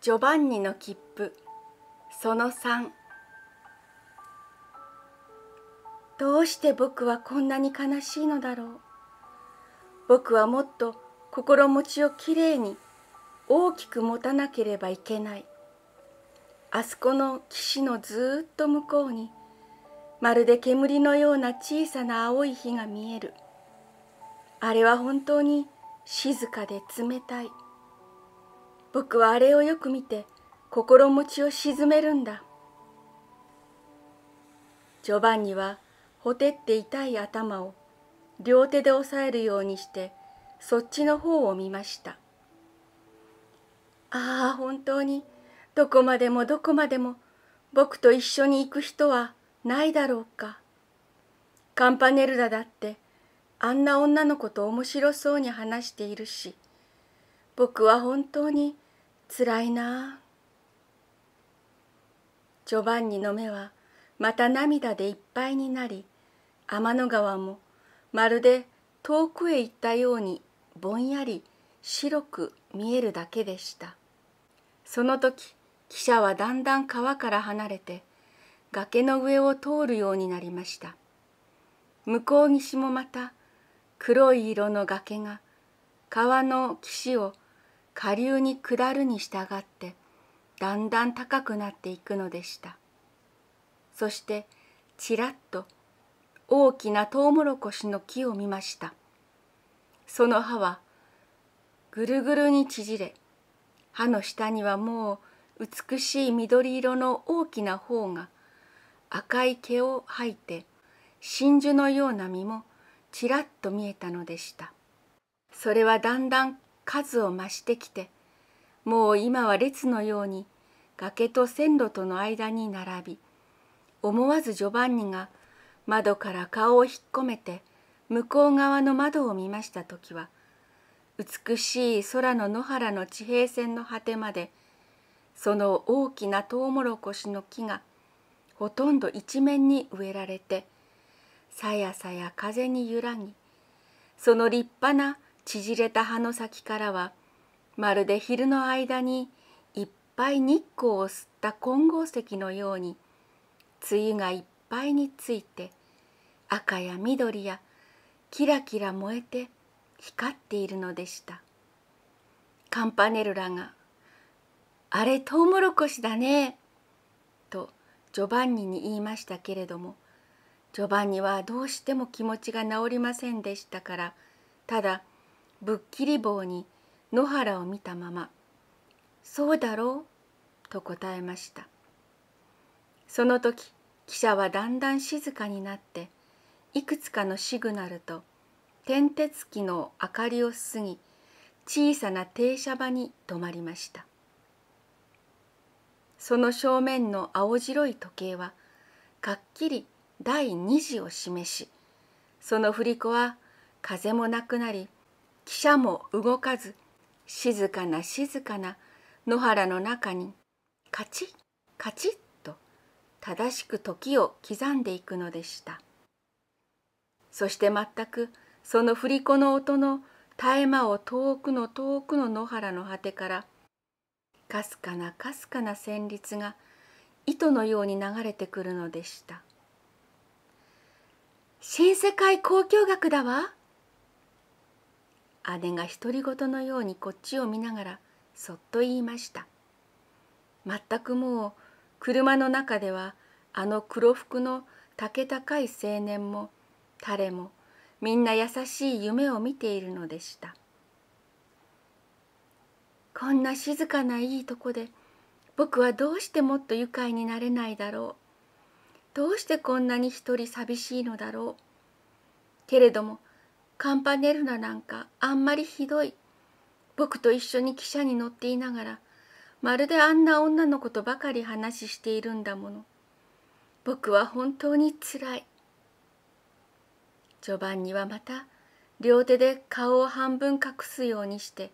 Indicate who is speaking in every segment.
Speaker 1: ジョバンニの切符その3どうして僕はこんなに悲しいのだろう僕はもっと心持ちをきれいに大きく持たなければいけないあそこの岸のずっと向こうにまるで煙のような小さな青い火が見えるあれは本当に静かで冷たい僕はあれをよく見て心持ちを沈めるんだジョバンニはほてって痛い頭を両手で押さえるようにしてそっちの方を見ましたああ本当にどこまでもどこまでも僕と一緒に行く人はないだろうかカンパネルダだってあんな女の子と面白そうに話しているし僕は本当につらいなジョバンニの目はまた涙でいっぱいになり天の川もまるで遠くへ行ったようにぼんやり白く見えるだけでしたその時汽車はだんだん川から離れて崖の上を通るようになりました向こう岸もまた黒い色の崖が川の岸を下流に下るに従ってだんだん高くなっていくのでしたそしてちらっと大きなトウモロコシの木を見ましたその葉はぐるぐるに縮れ葉の下にはもう美しい緑色の大きな方が赤い毛を吐いて真珠のような実もちらっと見えたのでしたそれはだんだん数を増してきてもう今は列のように崖と線路との間に並び思わずジョバンニが窓から顔を引っ込めて向こう側の窓を見ました時は美しい空の野原の地平線の果てまでその大きなトウモロコシの木がほとんど一面に植えられてさやさや風に揺らぎその立派な縮れた葉の先からはまるで昼の間にいっぱい日光を吸った金剛石のように梅雨がいっぱいについて赤や緑やキラキラ燃えて光っているのでしたカンパネルラが「あれトウモロコシだね」とジョバンニに言いましたけれどもジョバンニはどうしても気持ちが治りませんでしたからただぶっきり棒に野原を見たまま「そうだろう」と答えましたその時汽車はだんだん静かになっていくつかのシグナルと点鉄機の明かりを過ぎ小さな停車場に止まりましたその正面の青白い時計はかっきり第二次を示しその振り子は風もなくなり汽車も動かず静かな静かな野原の中にカチッカチッと正しく時を刻んでいくのでしたそして全くその振り子の音の絶え間を遠くの遠くの野原の果てからかすかなかすかな旋律が糸のように流れてくるのでした新世界交響楽だわ姉が独り言のようにこっちを見ながらそっと言いました全くもう車の中ではあの黒服の竹高い青年も誰もみんな優しい夢を見ているのでしたこんな静かないいとこで僕はどうしてもっと愉快になれないだろうどうしてこんなに一人寂しいのだろうけれどもカンパネルナなんかあんまりひどい。僕と一緒に汽車に乗っていながら、まるであんな女の子とばかり話しているんだもの。僕は本当につらい。ジョバンニはまた両手で顔を半分隠すようにして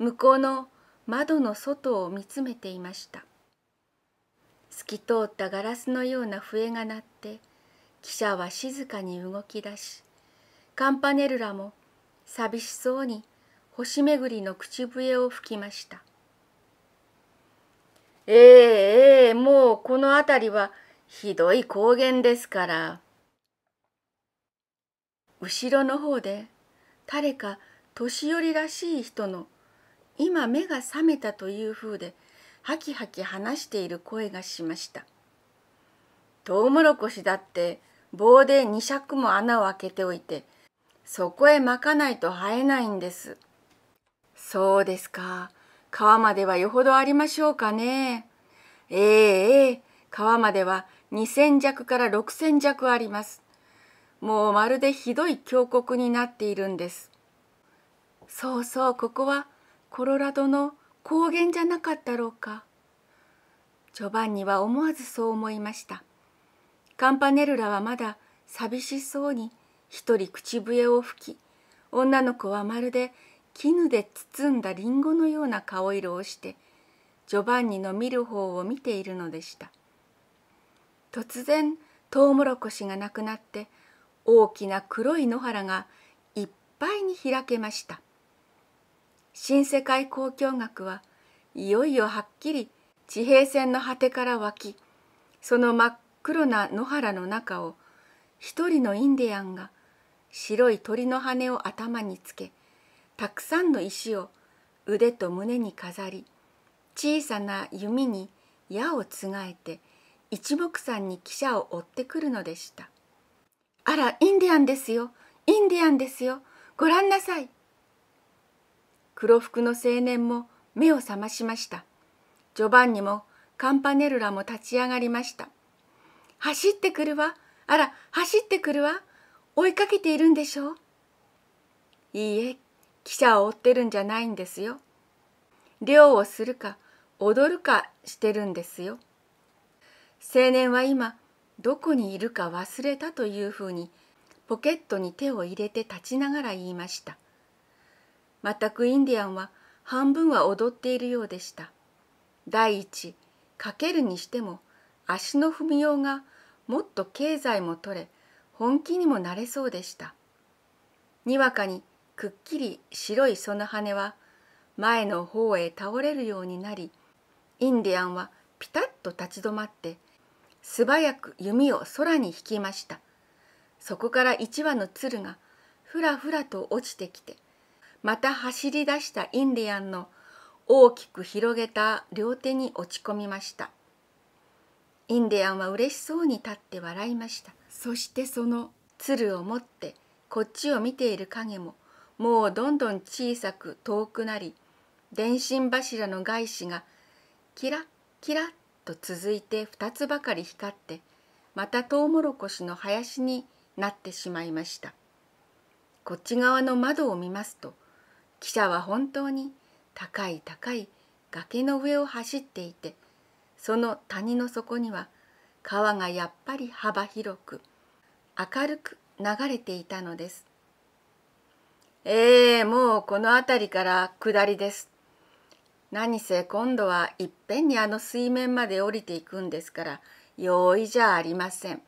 Speaker 1: 向こうの窓の外を見つめていました透き通ったガラスのような笛が鳴って汽車は静かに動き出しカンパネルラも寂しそうに星巡りの口笛を吹きました。ええええもうこの辺りはひどい高原ですから。後ろの方で誰か年寄りらしい人の今目が覚めたというふうでハキハキ話している声がしました。トウモロコシだって棒で2尺も穴を開けておいてそこへまかないと生えないんです。そうですか。川まではよほどありましょうかね。ええええ、川までは2,000弱から6,000弱あります。もうまるでひどい峡谷になっているんです。そうそう、ここはコロラドの高原じゃなかったろうか。ジョバンニは思わずそう思いました。カンパネルラはまだ寂しそうに一人口笛を吹き女の子はまるで絹で包んだリンゴのような顔色をしてジョバンニの見る方を見ているのでした突然トウモロコシがなくなって大きな黒い野原がいっぱいに開けました新世界交響楽はいよいよはっきり地平線の果てから湧きその真っ黒な野原の中を一人のインディアンが白い鳥の羽を頭につけたくさんの石を腕と胸に飾り小さな弓に矢をつがえて一目散に汽車を追ってくるのでした。あらインディアンですよインディアンですよご覧なさい黒服の青年も目を覚ましましたジョバンニもカンパネルラも立ち上がりました走ってくるわあら走ってくるわ追いかけているんでしょういいえ記者を追ってるんじゃないんですよ漁をするか踊るかしてるんですよ青年は今どこにいるか忘れたというふうにポケットに手を入れて立ちながら言いました全くインディアンは半分は踊っているようでした第一かけるにしても足の踏みようがもっと経済も取れ本気にもなれそうでしたにわかにくっきり白いその羽は前の方へ倒れるようになりインディアンはピタッと立ち止まって素早く弓を空に引きましたそこから一羽の鶴がふらふらと落ちてきてまた走り出したインディアンの大きく広げた両手に落ち込みましたインディアンは嬉しそうに立って笑いましたそしてその鶴を持ってこっちを見ている影ももうどんどん小さく遠くなり電信柱の外子がキラッキラッと続いて2つばかり光ってまたトウモロコシの林になってしまいましたこっち側の窓を見ますと汽車は本当に高い高い崖の上を走っていてその谷の底には川がやっぱり幅広く明るく流れていたのです。えー、もうこの辺りから下りです。何せ今度はいっぺんにあの水面まで降りていくんですから容易じゃありません。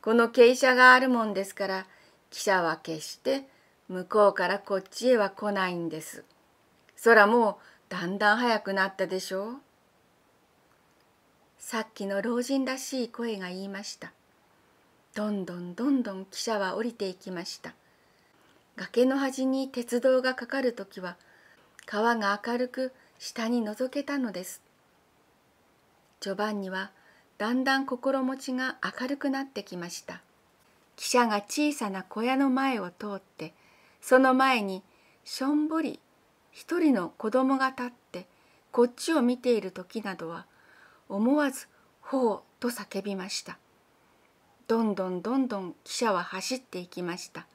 Speaker 1: この傾斜があるもんですから汽車は決して向こうからこっちへは来ないんです。空もうだんだん速くなったでしょう。さっきの老人らしい声が言いました。どんどんどんどん汽車は降りていきました。崖の端に鉄道がかかる時は川が明るく下に覗けたのです。ジョバンニはだんだん心持ちが明るくなってきました。汽車が小さな小屋の前を通ってその前にしょんぼり一人の子供が立ってこっちを見ている時などは思わず「ほう」と叫びましたどんどんどんどん汽車は走っていきました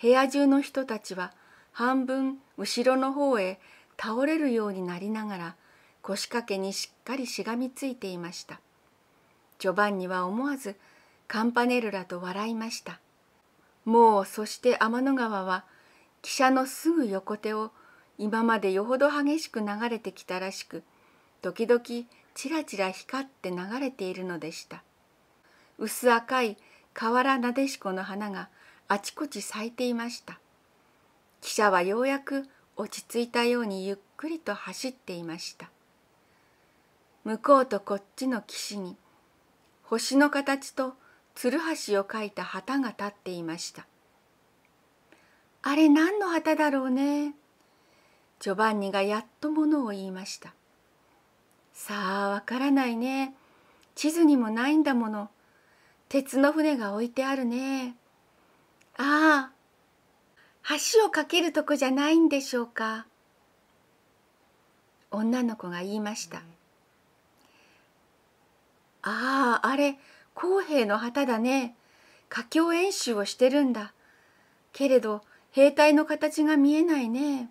Speaker 1: 部屋中の人たちは半分後ろの方へ倒れるようになりながら腰掛けにしっかりしがみついていましたジョバンニは思わずカンパネルラと笑いましたもうそして天の川は汽車のすぐ横手を今までよほど激しく流れてきたらしく時々ちらちら光って流れているのでした薄赤い瓦なでしこの花があちこち咲いていました汽車はようやく落ち着いたようにゆっくりと走っていました向こうとこっちの岸に星の形とつるはしを描いた旗が立っていましたあれ何の旗だろうねジョバンニがやっとものを言いましたさあわからないね地図にもないんだもの鉄の船が置いてあるねああ橋を架けるとこじゃないんでしょうか女の子が言いました、あああれ公平の旗だね佳境演習をしてるんだけれど兵隊の形が見えないね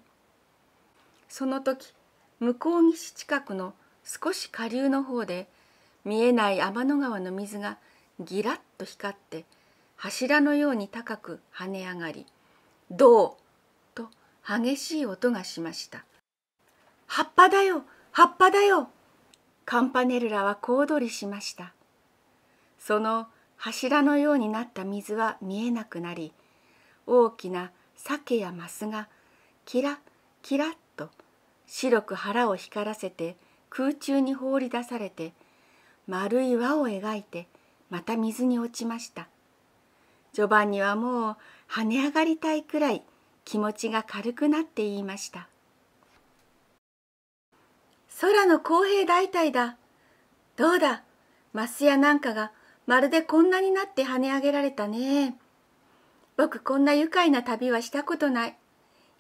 Speaker 1: その時向こう岸近くの少し下流の方で見えない天の川の水がギラッと光って柱のように高く跳ね上がり「どう!」と激しい音がしました「葉っぱだよ葉っぱだよ!」カンパネルラは小躍りしましたその柱のようになった水は見えなくなり大きな鮭やマスがキラキラッと白く腹を光らせて空中に放り出されて丸い輪を描いてまた水に落ちました序盤にはもう跳ね上がりたいくらい気持ちが軽くなって言いました空の公平大体だどうだマスやなんかがまるでこんなになって跳ね上げられたね僕こんな愉快な旅はしたことない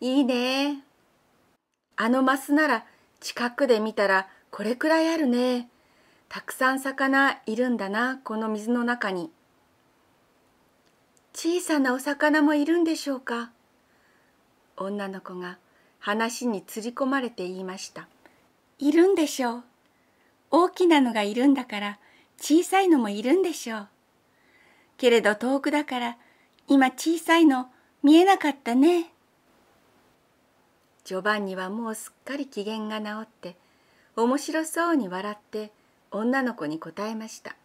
Speaker 1: いいねあのマスなら近くで見たらこれくらいあるね。たくさん魚いるんだな、この水の中に。小さなお魚もいるんでしょうか。女の子が話につり込まれて言いました。いるんでしょう。大きなのがいるんだから小さいのもいるんでしょう。けれど遠くだから今小さいの見えなかったね。ジョバンニはもうすっかり機嫌が治って面白そうに笑って女の子に答えました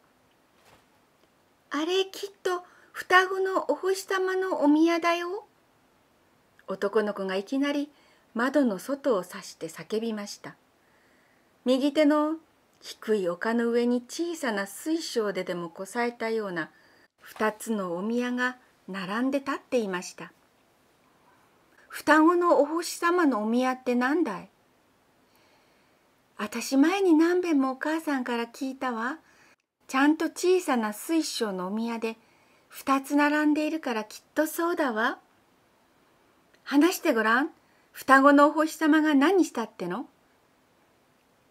Speaker 1: あれきっと双子のお星様のお宮だよ男の子がいきなり窓の外を指して叫びました右手の低い丘の上に小さな水晶ででもこさえたような2つのお宮が並んで立っていました双子のお星様のお宮って何だい私前に何べんもお母さんから聞いたわ。ちゃんと小さな水晶のお宮で2つ並んでいるからきっとそうだわ。話してごらん。双子のお星様が何したっての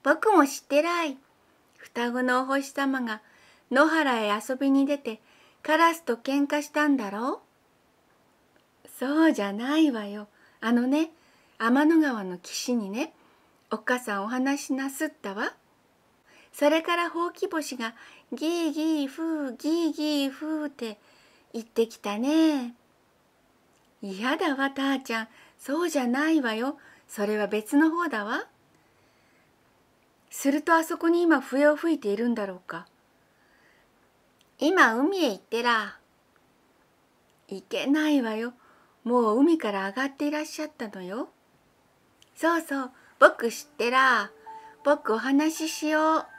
Speaker 1: 僕も知ってない。双子のお星様が野原へ遊びに出てカラスと喧嘩したんだろうそうじゃないわよ。あのね、天の川の岸にね、おっかさんお話しなすったわ。それからほうき星がギーギーふーギーギーふーって言ってきたね。嫌だわたーちゃん。そうじゃないわよ。それは別の方だわ。するとあそこに今笛を吹いているんだろうか。今海へ行ってら。行けないわよ。もう海から上がっていらっしゃったのよ。そうそう。僕知ってら僕お話ししよう